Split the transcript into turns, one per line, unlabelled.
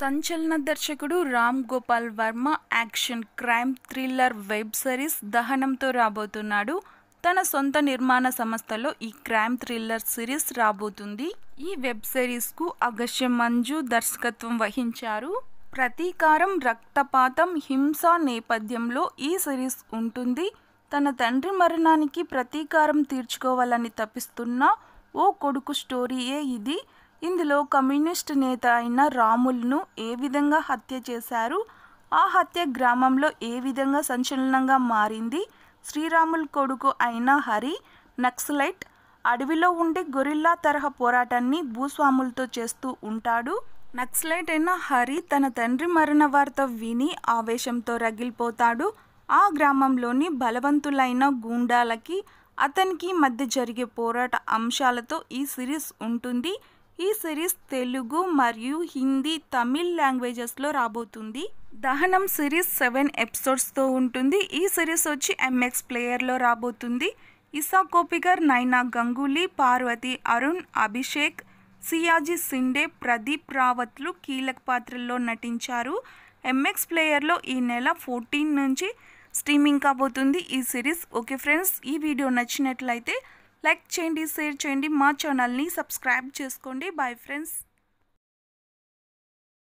సంచలన దర్శకుడు Ram Gopal Varma action crime thriller web series దహనంతో రాబోతున్నాడు తన సొంత నిర్మాణ సంస్థలో ఈ క్రైమ్ థ్రిల్లర్ సిరీస్ రాబోతుంది ఈ వెబ్ సిరీస్కు అగస్య మంజు దర్శకత్వం వహించారు ప్రతీకారం రక్తపాతం హింస నేపథ్యంలో ఈ సిరీస్ ఉంటుంది తన తండ్రి మరణానికి ప్రతీకారం తీర్చుకోవాలని తప్పిస్తున్న ఓ కొడుకు స్టోరీయే ఇది ఇందులో కమ్యూనిస్టు నేత అయిన రాములను ఏ విధంగా హత్య చేశారు ఆ హత్య గ్రామంలో ఏ విధంగా సంచలనంగా మారింది శ్రీరాముల కొడుకు అయిన హరి నక్సలైట్ అడవిలో ఉండే గొరిల్లా తరహా పోరాటాన్ని భూస్వాములతో చేస్తూ ఉంటాడు నక్సలైట్ అయిన హరి తన తండ్రి మరణ వార్త విని ఆవేశంతో రగిలిపోతాడు ఆ గ్రామంలోని బలవంతులైన గూండాలకి అతనికి మధ్య జరిగే పోరాట అంశాలతో ఈ సిరీస్ ఉంటుంది ఈ సిరీస్ తెలుగు మరియు హిందీ తమిళ్ లాంగ్వేజెస్లో రాబోతుంది దహనం సిరీస్ సెవెన్ ఎపిసోడ్స్తో ఉంటుంది ఈ సిరీస్ వచ్చి ఎంఎక్స్ ప్లేయర్లో రాబోతుంది ఇసా కోపికర్ నైనా గంగూలీ పార్వతి అరుణ్ అభిషేక్ సియాజీ సిండే ప్రదీప్ రావత్లు కీలక పాత్రల్లో నటించారు ఎంఎక్స్ ప్లేయర్లో ఈ నెల ఫోర్టీన్ నుంచి స్ట్రీమింగ్ కాబోతుంది ఈ సిరీస్ ఓకే ఫ్రెండ్స్ ఈ వీడియో నచ్చినట్లయితే లైక్ చేయండి షేర్ చేయండి మా ఛానల్ని సబ్స్క్రైబ్ చేసుకోండి బాయ్ ఫ్రెండ్స్